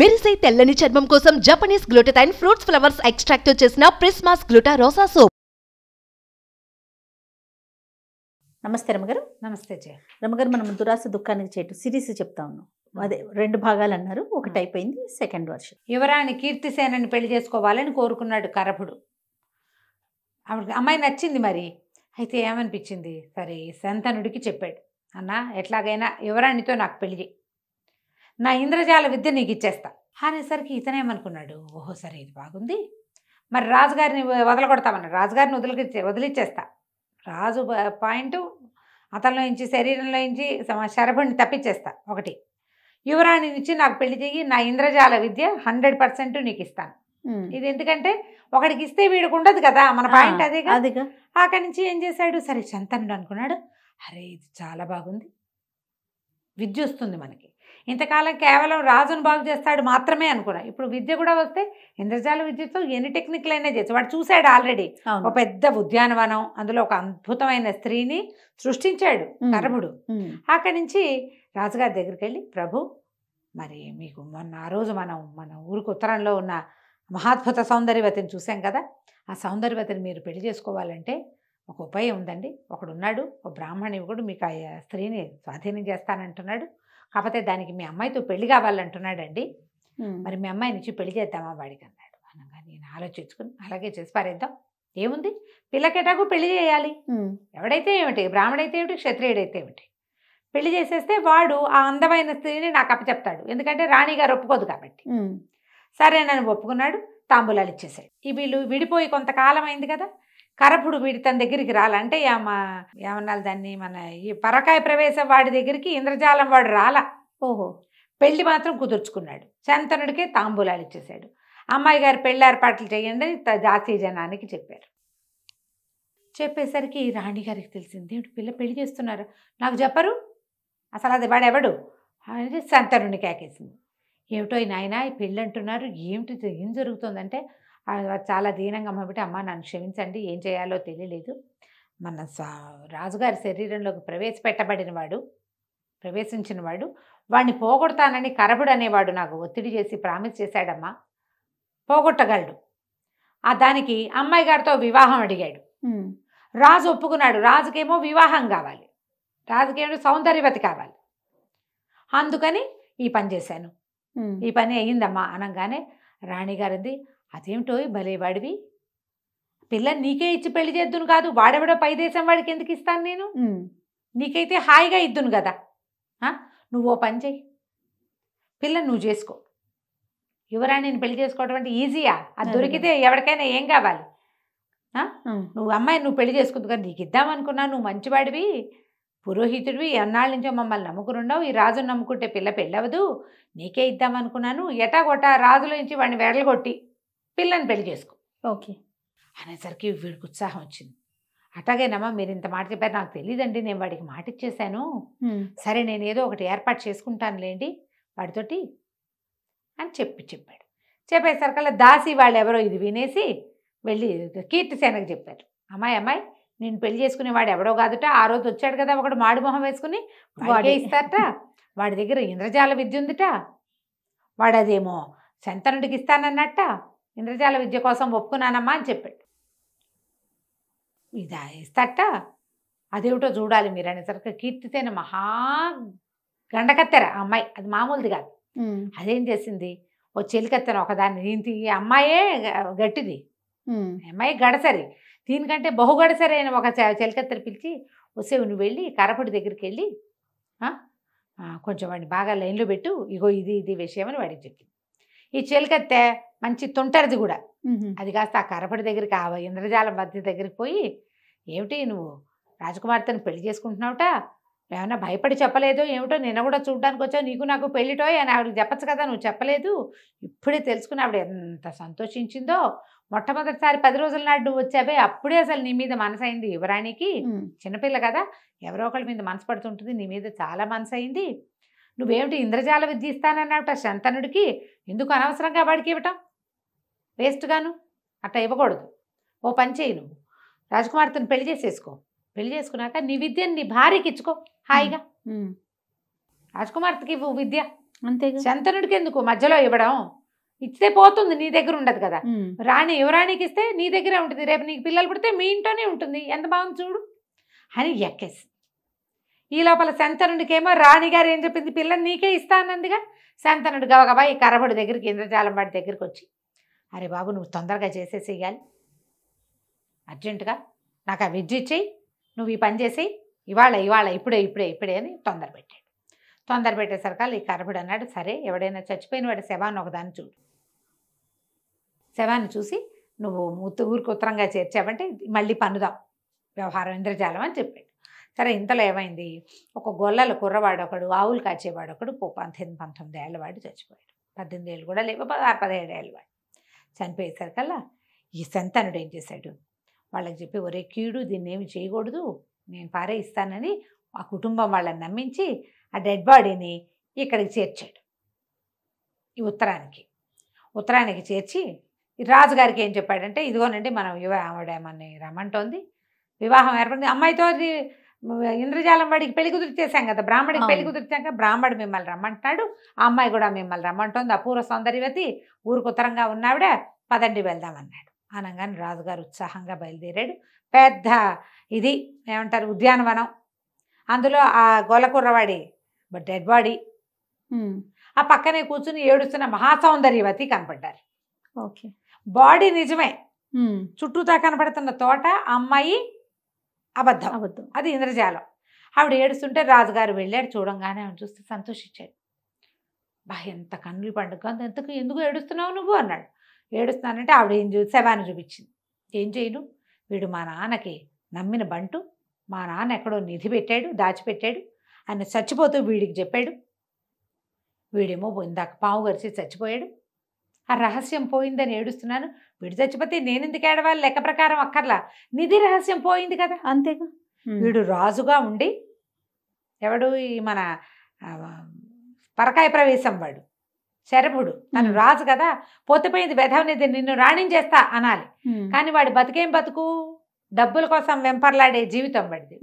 మెరిసే తెల్లని చర్మం కోసం Japanese glutathione fruits flowers extract చేసిన ప్రిస్మాస్ గ్లూటా రోసా సోప్ నమస్తే రమగారు నమస్తే జయ రమగారు మనం దురాస దుఃఖానికి చేయటం సిరీస్ చెప్తా ఉన్నాం అదే రెండు భాగాలు అన్నారు ఒకటి అయిపోయింది సెకండ్ వర్షన్ యువరాణి కీర్తిసేనని పెళ్లి చేసుకోవాలని కోరుకున్నాడు కరభుడు ఆవిడకి అమ్మాయి నచ్చింది మరి అయితే ఏమనిపించింది సరే శంతనుడికి చెప్పాడు అన్న ఎట్లాగైనా యువరాణితో నాకు పెళ్లి నా ఇంద్రజాల విద్య నీకు ఇచ్చేస్తా అనేసరికి ఇతనేమనుకున్నాడు ఓహో సరే ఇది బాగుంది మరి రాజుగారిని వదలగొడతామన్నాడు రాజుగారిని వదిలిచ్చే వదిలిచ్చేస్తా రాజు పాయింట్ అతనిలో నుంచి శరీరంలో నుంచి శరభుణ్ణి తప్పించేస్తా ఒకటి యువరాణి నుంచి నాకు పెళ్లి చెయ్యి నా ఇంద్రజాల విద్య హండ్రెడ్ పర్సెంట్ నీకు ఇస్తాను ఇది ఎందుకంటే ఒకడికి ఇస్తే వీడికి ఉండదు కదా మన పాయింట్ అదే కదా అక్కడి నుంచి ఏం చేశాడు సరే చంతనుడు అనుకున్నాడు అరే ఇది చాలా బాగుంది విద్య వస్తుంది మనకి ఇంతకాలం కేవలం రాజును బాగు చేస్తాడు మాత్రమే అనుకున్నా ఇప్పుడు విద్య కూడా వస్తే ఇంద్రజాల విద్యతో ఎన్ని టెక్నిక్లు అయినా చేయొచ్చు వాడు చూశాడు ఆల్రెడీ ఒక పెద్ద ఉద్యానవనం అందులో ఒక అద్భుతమైన స్త్రీని సృష్టించాడు కరముడు అక్కడి నుంచి రాజుగారి దగ్గరికి వెళ్ళి ప్రభు మరి మీకు మొన్న ఆ రోజు మనం మన ఊరికి ఉత్తరంలో ఉన్న మహాద్భుత సౌందర్యవతిని చూసాం కదా ఆ సౌందర్యవతిని మీరు పెళ్లి చేసుకోవాలంటే ఒక ఉపాయం ఉందండి ఒకడున్నాడు ఒక బ్రాహ్మణి కూడా మీకు ఆ స్త్రీని స్వాధీనం చేస్తానంటున్నాడు కాకపోతే దానికి మీ అమ్మాయితో పెళ్లి కావాలంటున్నాడండి మరి మీ అమ్మాయి నుంచి పెళ్లి చేద్దామా వాడికి అన్నాడు అనగా నేను ఆలోచించుకుని అలాగే చేసి పారేద్దాం ఏముంది పిల్లకెటాకు పెళ్లి చేయాలి ఎవడైతే ఏమిటి బ్రాహ్మడైతే ఏమిటి క్షత్రియుడైతే ఏమిటి పెళ్లి చేసేస్తే వాడు ఆ అందమైన స్త్రీని నాకు అప్పచెప్తాడు ఎందుకంటే రాణిగారు ఒప్పుకోదు కాబట్టి సరే నన్ను ఒప్పుకున్నాడు తాంబూలాలు ఇచ్చేసాడు ఈ వీళ్ళు విడిపోయి కొంతకాలం అయింది కదా కరపుడు వీడి తన దగ్గరికి రాలంటే ఏమా ఏమన్నా దాన్ని మన ఈ పరకాయ ప్రవేశం వాడి దగ్గరికి ఇంద్రజాలం వాడు రాలా ఓహో పెళ్లి మాత్రం కుదుర్చుకున్నాడు శంతనుడికి తాంబూలాలు ఇచ్చేశాడు అమ్మాయి గారు పెళ్లి ఏర్పాట్లు చేయండి అని జాతీయ జనానికి చెప్పారు చెప్పేసరికి రాణిగారికి తెలిసింది ఏమిటి పిల్ల పెళ్లి చేస్తున్నారు నాకు చెప్పరు అసలు అది వాడెవడు అనేది శంతనుడిని కేకేసింది ఏమిటో నాయన ఈ పెళ్ళి అంటున్నారు ఏమిటి ఏం జరుగుతుందంటే చాలా దీనంగా అమ్మ అమ్మ నన్ను క్షమించండి ఏం చేయాలో తెలియలేదు మన రాజుగారి శరీరంలోకి ప్రవేశపెట్టబడిన వాడు ప్రవేశించిన వాడు వాడిని పోగొడతానని కరబుడు అనేవాడు నాకు ఒత్తిడి చేసి ప్రామిస్ చేశాడమ్మా పోగొట్టగలడు ఆ దానికి అమ్మాయి గారితో వివాహం అడిగాడు రాజు ఒప్పుకున్నాడు రాజుకేమో వివాహం కావాలి రాజుకేమో సౌందర్యవతి కావాలి అందుకని ఈ పని చేశాను ఈ పని అయ్యిందమ్మా అనగానే రాణిగారిది అదేమిటో వాడివి పిల్ల నీకే ఇచ్చి పెళ్లి చేద్దును కాదు వాడెవడో పైదేశం వాడికి ఎందుకు ఇస్తాను నేను నీకైతే హాయిగా ఇద్దును కదా నువ్వో పని చేయి పిల్ల నువ్వు చేసుకో యువరాణిని పెళ్లి చేసుకోవడం అంటే ఈజీయా అది దొరికితే ఎవరికైనా ఏం కావాలి నువ్వు అమ్మాయి నువ్వు పెళ్లి చేసుకుంది కానీ నీకు ఇద్దామనుకున్నా నువ్వు మంచివాడివి పురోహితుడివి ఎన్నాళ్ళ నుంచో మమ్మల్ని నమ్ముకునుండవు ఈ రాజును నమ్ముకుంటే పిల్ల పెళ్ళవదు నీకే ఇద్దామనుకున్నాను కొట్ట రాజుల నుంచి వాడిని వెడలగొట్టి పిల్లని పెళ్లి చేసుకో ఓకే అనేసరికి వీడికి ఉత్సాహం వచ్చింది అట్లాగేనమ్మా మీరు ఇంత మాట చెప్పారు నాకు తెలియదండి నేను వాడికి మాట ఇచ్చేసాను సరే నేను ఏదో ఒకటి ఏర్పాటు చేసుకుంటానులేండి వాడితోటి అని చెప్పి చెప్పాడు చెప్పేసరికల్లా దాసి వాళ్ళు ఎవరో ఇది వినేసి వెళ్ళి కీర్తిసేనకు చెప్పారు అమ్మాయి అమ్మాయి నేను పెళ్లి చేసుకునేవాడు ఎవడో కాదుట ఆ రోజు వచ్చాడు కదా ఒకడు మాడుమొహం వేసుకుని వాడే ఇస్తారట వాడి దగ్గర ఇంద్రజాల విద్య ఉందిట వాడదేమో శంతనుడికి ఇస్తానన్నట్ట ఇంద్రజాల విద్య కోసం ఒప్పుకున్నానమ్మా అని చెప్పాడు ఇది ఇస్తట అదేమిటో చూడాలి మీరు అనేసరికి కీర్తితేన మహా గండకత్తెర అమ్మాయి అది మామూలుది కాదు అదేం చేసింది ఓ చెలికత్తెన ఒకదాన్ని దీనికి అమ్మాయే గట్టిది అమ్మాయి గడసరి దీనికంటే బహుగడసరి అయిన ఒక చెలికత్తెర పిలిచి వసేవు నువ్వు వెళ్ళి కరపుడి దగ్గరికి వెళ్ళి కొంచెం వాడిని బాగా లైన్లో పెట్టు ఇగో ఇది ఇది విషయం అని వాడికి చెప్పింది ఈ చేలికత్తె మంచి తుంటరిది కూడా అది కాస్త ఆ కరపడి దగ్గరికి ఆ ఇంద్రజాలం మధ్య దగ్గరికి పోయి ఏమిటి నువ్వు రాజకుమార్తెను పెళ్లి చేసుకుంటున్నావుట ఏమైనా భయపడి చెప్పలేదు ఏమిటో నిన్న కూడా చూడడానికి వచ్చావు నీకు నాకు పెళ్ళిటో అని ఆవిడకి చెప్పచ్చు కదా నువ్వు చెప్పలేదు ఇప్పుడే తెలుసుకుని ఆవిడ ఎంత సంతోషించిందో మొట్టమొదటిసారి పది రోజుల నాడు నువ్వు వచ్చావే అప్పుడే అసలు నీ మీద మనసు అయింది యువరానికి చిన్నపిల్ల కదా ఎవరో ఒకళ్ళ మీద మనసు పడుతుంటుంది నీ మీద చాలా మనసు అయింది నువ్వేమిటి ఇంద్రజాల విద్య ఇస్తానన్నావుట శంతనుడికి ఎందుకు అనవసరంగా వాడికి ఇవ్వటం వేస్ట్గాను అట్లా ఇవ్వకూడదు ఓ పని చేయి నువ్వు రాజకుమార్తెను పెళ్లి చేసేసుకో పెళ్లి చేసుకున్నాక నీ విద్యను నీ భార్యకి ఇచ్చుకో హాయిగా రాజకుమార్తెకి ఇవ్వు విద్య అంతే శంతనుడికి ఎందుకు మధ్యలో ఇవ్వడం ఇస్తే పోతుంది నీ దగ్గర ఉండదు కదా రాణి యువరాణికి ఇస్తే నీ దగ్గరే ఉంటుంది రేపు నీకు పిల్లలు పుడితే మీ ఇంట్లోనే ఉంటుంది ఎంత బాగుంది చూడు అని ఎక్కేసి ఈ లోపల శంతనుడికేమో రాణిగారు ఏం చెప్పింది పిల్లని నీకే ఇస్తానందిగా శంతనుడు గవగబా ఈ కరబడి దగ్గరికి ఇంద్రజాలం వాడి దగ్గరికి వచ్చి అరే బాబు నువ్వు తొందరగా చేసేసేయాలి అర్జెంటుగా నాకు ఆ విద్య ఇచ్చేయి నువ్వు ఈ పని చేసేయి ఇవాళ ఇవాళ ఇప్పుడే ఇప్పుడే ఇప్పుడే అని తొందర పెట్టాడు తొందర పెట్టేసరికల్ ఈ కరబడి అన్నాడు సరే ఎవడైనా చచ్చిపోయిన వాడి శవాన్ని ఒకదాన్ని చూడు శవాన్ని చూసి నువ్వు ఊరికి ఉత్తరంగా చేర్చావంటే మళ్ళీ పన్నుదాం వ్యవహారం ఇంద్రజాలం అని చెప్పాడు సరే ఇంతలో ఏమైంది ఒక గొల్లల కుర్రవాడు ఒకడు ఆవులు కాచేవాడు ఒకడు పద్దెనిమిది పంతొమ్మిది ఏళ్ళ వాడు చచ్చిపోయాడు పద్దెనిమిది ఏళ్ళు కూడా లేవు పదహారు పదిహేడు ఏళ్ళ వాడు చనిపోయేసరికల్లా ఈ సంతానుడు ఏం చేశాడు వాళ్ళకి చెప్పి ఒరే కీడు దీన్ని ఏమి చేయకూడదు నేను పారే ఇస్తానని ఆ కుటుంబం వాళ్ళని నమ్మించి ఆ డెడ్ బాడీని ఇక్కడికి చేర్చాడు ఈ ఉత్తరానికి ఉత్తరానికి చేర్చి రాజుగారికి ఏం చెప్పాడంటే ఇదిగోనండి మనం యువ ఆవిడ మనని రమ్మంటోంది వివాహం ఏర్పడింది అమ్మాయితో ఇంద్రజాలం వాడికి పెళ్లి కుదిరిచేసాం కదా బ్రాహ్మడికి పెళ్లి కుదిరిచాక బ్రాహ్మడు మిమ్మల్ని రమ్మంటాడు ఆ అమ్మాయి కూడా మిమ్మల్ని రమ్మంటుంది అపూర్వ సౌందర్యవతి ఊరుకు ఉత్తరంగా ఉన్నావిడ పదండి వెళ్దామన్నాడు అనగానే రాజుగారు ఉత్సాహంగా బయలుదేరాడు పెద్ద ఇది ఏమంటారు ఉద్యానవనం అందులో ఆ గోలకూర్రవాడి డెడ్ బాడీ ఆ పక్కనే కూర్చుని ఏడుస్తున్న మహాసౌందర్యవతి కనపడ్డారు ఓకే బాడీ నిజమే చుట్టూతా కనపడుతున్న తోట అమ్మాయి అబద్ధం అబద్ధం అది ఇంద్రజాలం ఆవిడ ఏడుస్తుంటే రాజుగారు వెళ్ళాడు చూడంగానే ఆమె చూస్తే సంతోషించాడు బా ఎంత కన్నులు పండుగ ఎందుకు ఎందుకు ఏడుస్తున్నావు నువ్వు అన్నాడు ఏడుస్తున్నానంటే ఆవిడ ఏం చూ శవాన్ని చూపించింది ఏం చేయను వీడు మా నాన్నకి నమ్మిన బంటు మా నాన్న ఎక్కడో నిధి పెట్టాడు దాచిపెట్టాడు ఆయన చచ్చిపోతూ వీడికి చెప్పాడు వీడేమో ఇందాక పావు గరిచి చచ్చిపోయాడు ఆ రహస్యం పోయిందని ఏడుస్తున్నాను వీడు చచ్చిపోతే నేను ఎందుకు ఏడవాలి లెక్క ప్రకారం అక్కర్లా నిధి రహస్యం పోయింది కదా అంతేగా వీడు రాజుగా ఉండి ఎవడు ఈ మన పరకాయ ప్రవేశం వాడు శరభుడు తను రాజు కదా పోతిపోయింది వెధవనిది నిన్ను రాణించేస్తా అనాలి కానీ వాడు బతికేం బతుకు డబ్బుల కోసం వెంపర్లాడే జీవితం వాడిది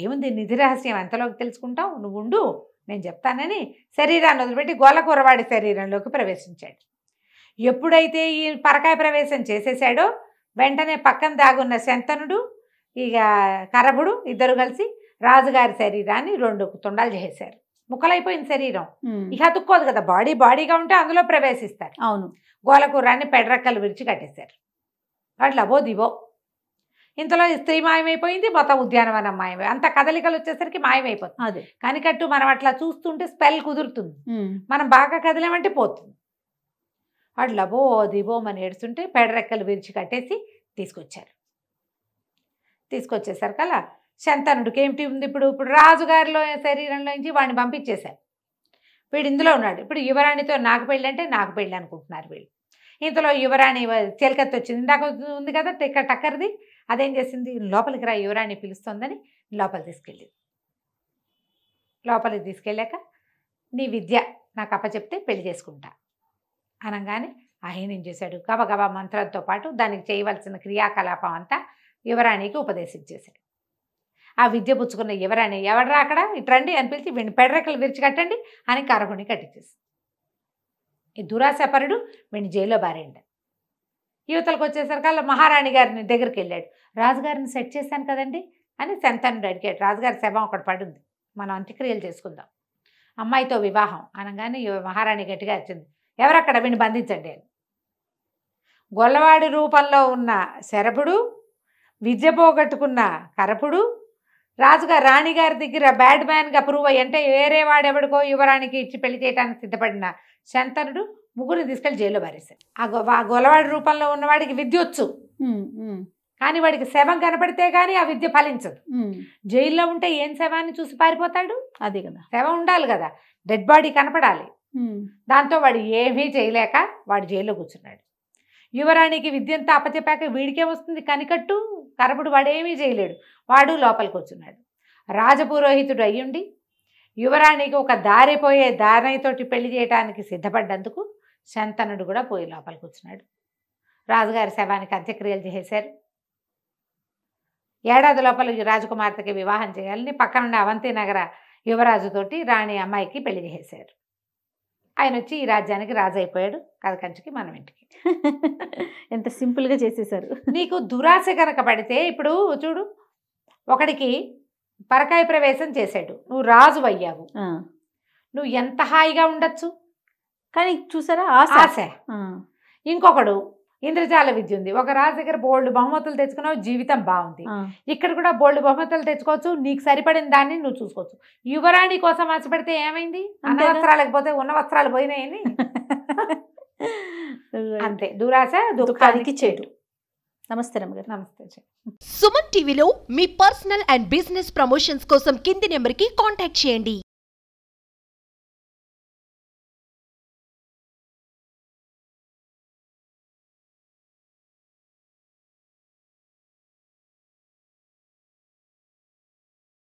ఏముంది నిధి రహస్యం ఎంతలోకి తెలుసుకుంటావు నువ్వు ఉండు నేను చెప్తానని శరీరాన్ని వదిలిపెట్టి గోలకూరవాడి శరీరంలోకి ప్రవేశించాడు ఎప్పుడైతే ఈ పరకాయ ప్రవేశం చేసేసాడో వెంటనే పక్కన దాగున్న శంతనుడు ఇక కరభుడు ఇద్దరు కలిసి రాజుగారి శరీరాన్ని రెండు తుండాలు చేశారు ముక్కలైపోయింది శరీరం ఇక అతుక్కోదు కదా బాడీ బాడీగా ఉంటే అందులో ప్రవేశిస్తారు అవును గోలకూరాన్ని పెడరక్కలు విరిచి కట్టేశారు వాళ్ళు లబో దివో ఇంతలో స్త్రీ మాయమైపోయింది మొత్తం ఉద్యానవనం మాయమై అంత కదలికలు వచ్చేసరికి మాయమైపోతుంది కనికట్టు మనం అట్లా చూస్తుంటే స్పెల్ కుదురుతుంది మనం బాగా కదిలామంటే పోతుంది వాడు లబో దిబోమ్ అని ఏడుస్తుంటే పెడరెక్కలు విరిచి కట్టేసి తీసుకొచ్చారు తీసుకొచ్చేసరికల్లా శంతనుడికి ఏమిటి ఉంది ఇప్పుడు ఇప్పుడు రాజుగారిలో శరీరంలోంచి వాడిని పంపించేశారు వీడు ఇందులో ఉన్నాడు ఇప్పుడు యువరాణితో నాకు పెళ్ళి అంటే నాకు పెళ్ళి అనుకుంటున్నారు వీళ్ళు ఇంతలో యువరాణి తేలికత్తి వచ్చింది ఇందాక ఉంది కదా టిక్క టక్కర్ది అదేం చేసింది లోపలికి రా యువరాణి పిలుస్తోందని లోపల తీసుకెళ్ళి లోపలికి తీసుకెళ్ళాక నీ విద్య నాకు అప్పచెప్తే పెళ్లి చేసుకుంటా అనగానే అహీనం చేశాడు గబగబా మంత్రంతో పాటు దానికి చేయవలసిన క్రియాకలాపం అంతా యువరాణికి ఉపదేశించేశాడు ఆ విద్య పుచ్చుకున్న యువరాణి ఎవడరా అక్కడ ఇట్రండి అని పిలిచి వీడిని పెడరెక్కలు విరిచి కట్టండి అని కారకుణ్ణి కట్టించేసి ఈ దురాశపరుడు వీడిని జైల్లో బారేండి యువతలకు వచ్చేసరికి అలా మహారాణి గారిని దగ్గరికి వెళ్ళాడు రాజుగారిని సెట్ చేశాను కదండి అని శంతనుడు అడిగాడు రాజుగారి శవం ఒకటి పడింది మనం అంత్యక్రియలు చేసుకుందాం అమ్మాయితో వివాహం అనగానే మహారాణి గట్టిగా వచ్చింది ఎవరక్కడ విని బంధించండి అని గొల్లవాడి రూపంలో ఉన్న శరభుడు విద్య పోగొట్టుకున్న కరపుడు రాజుగా రాణిగారి దగ్గర బ్యాడ్ మ్యాన్గా ప్రూవ్ అయ్యి అంటే వేరే వాడెవడికో యువరానికి ఇచ్చి పెళ్లి చేయడానికి సిద్ధపడిన శంతనుడు ముగ్గురిని తీసుకెళ్లి జైల్లో పారేశాడు ఆ ఆ గొలవాడి రూపంలో ఉన్నవాడికి విద్య వచ్చు కానీ వాడికి శవం కనపడితే కానీ ఆ విద్య ఫలించదు జైల్లో ఉంటే ఏం శవాన్ని చూసి పారిపోతాడు అది కదా శవం ఉండాలి కదా డెడ్ బాడీ కనపడాలి దాంతో వాడు ఏమీ చేయలేక వాడు జైల్లో కూర్చున్నాడు యువరాణికి విద్యంతా అపచెప్పాక వీడికే వస్తుంది కనికట్టు కరపుడు వాడేమీ చేయలేడు వాడు లోపలికి వచ్చున్నాడు రాజపురోహితుడు అయ్యుండి యువరాణికి ఒక దారిపోయే దారైతోటి పెళ్లి చేయడానికి సిద్ధపడ్డందుకు శంతనుడు కూడా పోయి లోపలికి వచ్చినాడు రాజుగారి శవానికి అంత్యక్రియలు చేశారు ఏడాది లోపల రాజకుమార్తెకి వివాహం చేయాలని పక్కనుండే అవంతి నగర యువరాజుతోటి రాణి అమ్మాయికి పెళ్లి చేశారు ఆయన వచ్చి ఈ రాజ్యానికి రాజు అయిపోయాడు కథకంచికి మనం ఇంటికి ఎంత సింపుల్గా చేసేసారు నీకు దురాశ కనుక పడితే ఇప్పుడు చూడు ఒకడికి పరకాయ ప్రవేశం చేశాడు నువ్వు రాజు అయ్యావు నువ్వు ఎంత హాయిగా ఉండొచ్చు కానీ చూసారా ఆశ ఇంకొకడు ఇంద్రజాల విద్య ఉంది ఒక రాజు దగ్గర బోల్డ్ బహుమతులు తెచ్చుకున్నావు జీవితం బాగుంది ఇక్కడ కూడా బోల్డ్ బహుమతులు తెచ్చుకోవచ్చు నీకు సరిపడిన దాన్ని నువ్వు చూసుకోవచ్చు యువరాణి కోసం ఆశపడితే ఏమైంది అన్న వస్త్రాలకు పోతే ఉన్న వస్త్రాలు పోయినాయని అంతే దురాశ దుఃఖానికి చేరు నమస్తే రమగారు నమస్తే సుమన్ టీవీలో మీ పర్సనల్ అండ్ బిజినెస్ ప్రమోషన్స్ కోసం కింది నెంబర్కి కాంటాక్ట్ చేయండి